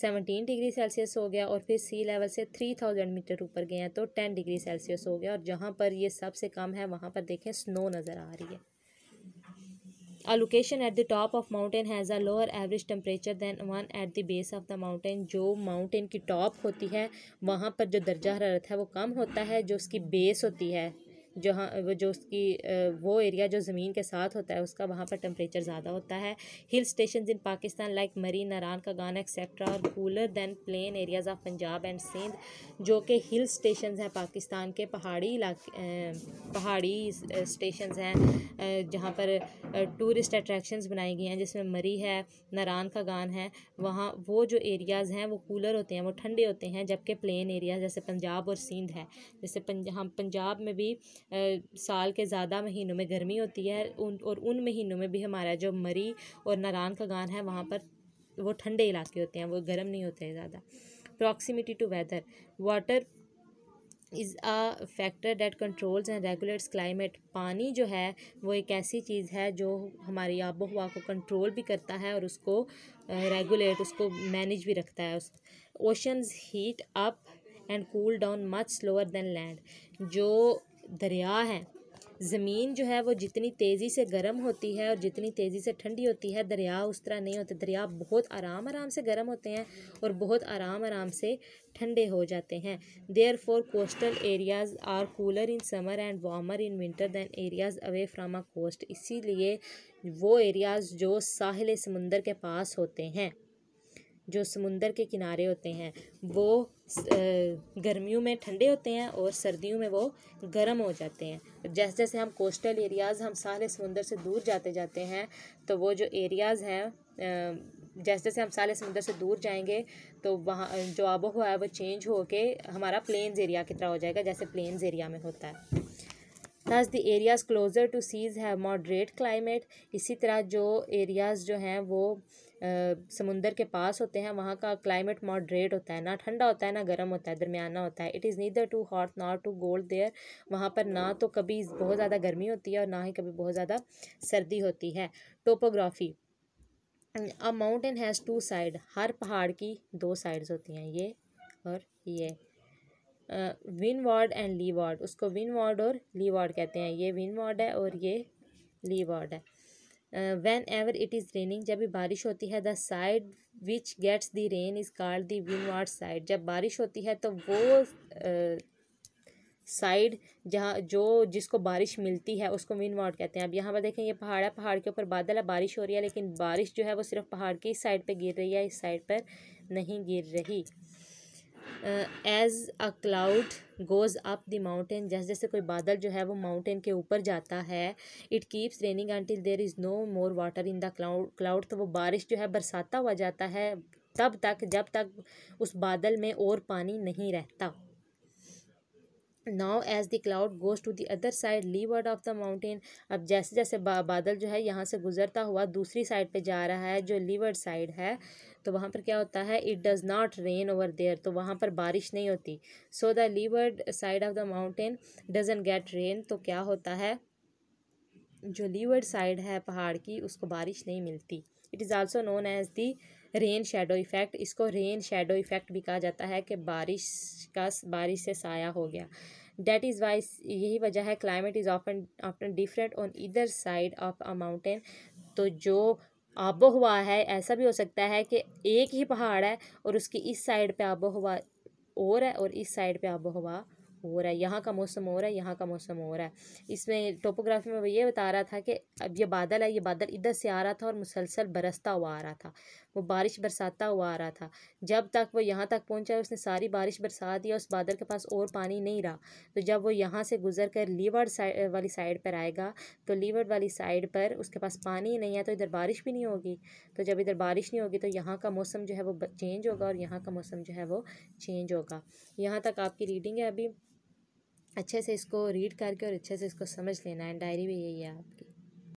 seventeen degree Celsius हो गया और फिर सी लेवल से थ्री थाउजेंड मीटर ऊपर गए हैं तो टेन डिग्री सेल्सियस हो गया और जहाँ पर ये सबसे कम है वहाँ पर देखें स्नो नज़र आ रही है a location at the top of mountain has a lower average temperature than one at the base of the mountain जो माउंटेन की टॉप होती है वहाँ पर जो दर्जा हरारत है वो कम होता है जो उसकी बेस होती है जहाँ वो जो उसकी वो एरिया जो ज़मीन के साथ होता है उसका वहाँ पर टम्परेचर ज़्यादा होता है hill station in Pakistan like Murree Naran का गाना एक्सेट्रा और cooler than plain areas of Punjab and Sindh जो कि हिल स्टेशन हैं पाकिस्तान के पहाड़ी इलाके पहाड़ी स्टेशन हैं जहाँ पर टूरिस्ट अट्रैक्शन बनाई गई हैं जिसमें मरी है नारान का गान है वहाँ वो जो एरियाज़ हैं वो कूलर होते हैं वो ठंडे होते हैं जबकि प्लेन एरिया जैसे पंजाब और सिंध है जैसे हम पंजाब हाँ, में भी साल के ज़्यादा महीनों में गर्मी होती है उन और उन महीनों में भी हमारा जो मरी और नारान खगान है वहाँ पर वो ठंडे इलाके होते हैं वो गर्म नहीं होते हैं ज़्यादा proximity to weather water is a factor that controls and regulates climate पानी जो है वो एक ऐसी चीज़ है जो हमारी आबो हवा को कंट्रोल भी करता है और उसको रेगुलेट उसको मैनेज भी रखता है उस oceans heat up and cool down much slower than land जो दरिया हैं ज़मीन जो है वो जितनी तेज़ी से गर्म होती है और जितनी तेज़ी से ठंडी होती है दरिया उस तरह नहीं होते दरिया बहुत आराम आराम से गर्म होते हैं और बहुत आराम आराम से ठंडे हो जाते हैं therefore coastal areas are cooler in summer and warmer in winter than areas away from a coast इसीलिए वो एरियाज़ जो साहिल समुंदर के पास होते हैं जो समुंदर के किनारे होते हैं वो गर्मियों में ठंडे होते हैं और सर्दियों में वो गर्म हो जाते हैं जैसे जैसे हम कोस्टल एरियाज़ हम सारे समुंदर से दूर जाते जाते हैं तो वो जो एरियाज़ हैं जैसे जैसे हम साले समुंदर से दूर जाएंगे तो वहाँ जो आबो हुआ है वो चेंज हो के हमारा प्लेन्स एरिया की तरह हो जाएगा जैसे प्लेन्स एरिया में होता है thus the areas closer to seas है मॉडरेट क्लाइमेट इसी तरह जो एरियाज़ जो हैं वो समुंदर के पास होते हैं वहाँ का क्लाइमेट मॉडरेट होता है ना ठंडा होता है ना गर्म होता है दरमियाना होता है it is neither too hot not too cold there वहाँ पर ना तो कभी बहुत ज़्यादा गर्मी होती है और ना ही कभी बहुत ज़्यादा सर्दी होती है topography a mountain has two side हर पहाड़ की दो साइड्स होती हैं ये और ये windward and leeward उसको विन वार्ड और ली वार्ड कहते हैं ये विन वार्ड है और ये ली वार्ड है whenever it is raining जब भी बारिश होती है the side which gets the rain is called the ward side जब बारिश होती है तो वो साइड जहाँ जो जिसको बारिश मिलती है उसको विन वार्ड कहते हैं अब यहाँ पर देखें ये पहाड़ है पहाड़ के ऊपर बादल है बारिश हो रही है लेकिन बारिश जो है वो सिर्फ पहाड़ की साइड पर गिर रही है इस साइड पर नहीं गिर रही as a cloud goes up the mountain जैसे जैसे कोई बादल जो है वो माउंटेन के ऊपर जाता है it keeps raining until there is no more water in the cloud cloud तो वो बारिश जो है बरसाता हुआ जाता है तब तक जब तक उस बादल में और पानी नहीं रहता now as the cloud goes to the other side leeward of the mountain अब जैसे जैसे बा, बादल जो है यहाँ से गुजरता हुआ दूसरी साइड पे जा रहा है जो लीवर्ड साइड है तो वहाँ पर क्या होता है it does not rain over there तो वहाँ पर बारिश नहीं होती so the leeward side of the mountain doesn't get rain तो क्या होता है जो लीवर्ड साइड है पहाड़ की उसको बारिश नहीं मिलती it is also known as the rain shadow effect इसको रेन शेडो इफ़ेक्ट भी कहा जाता है कि बारिश का बारिश से साया हो गया डैट इज़ वाई यही वजह है climate is often often different on इधर साइड ऑफ अ माउंटेन तो जो आबो हवा है ऐसा भी हो सकता है कि एक ही पहाड़ है और उसकी इस साइड पे आबो हवा और है और इस साइड पे आबो हवा हो रहा है यहाँ का मौसम हो रहा है यहाँ का मौसम हो रहा है इसमें टोपोग्राफी में वो ये बता रहा था कि अब ये बादल है ये बादल इधर से आ रहा था और मुसलसल बरसता हुआ आ रहा था वो बारिश बरसाता हुआ आ रहा था जब तक वो यहाँ तक पहुँचा उसने सारी बारिश बरसा दी उस बादल के पास और पानी नहीं रहा तो जब वो यहाँ से गुजर कर लीवर साइड वाली साइड पर आएगा तो लीवर वाली साइड पर उसके पास पानी नहीं है तो इधर बारिश भी नहीं होगी तो जब इधर बारिश नहीं होगी तो यहाँ का मौसम जो है वो चेंज होगा और यहाँ का मौसम जो है वो चेंज होगा यहाँ तक आपकी रीडिंग है अभी अच्छे से इसको रीड करके और अच्छे से इसको समझ लेना है डायरी भी यही है आपकी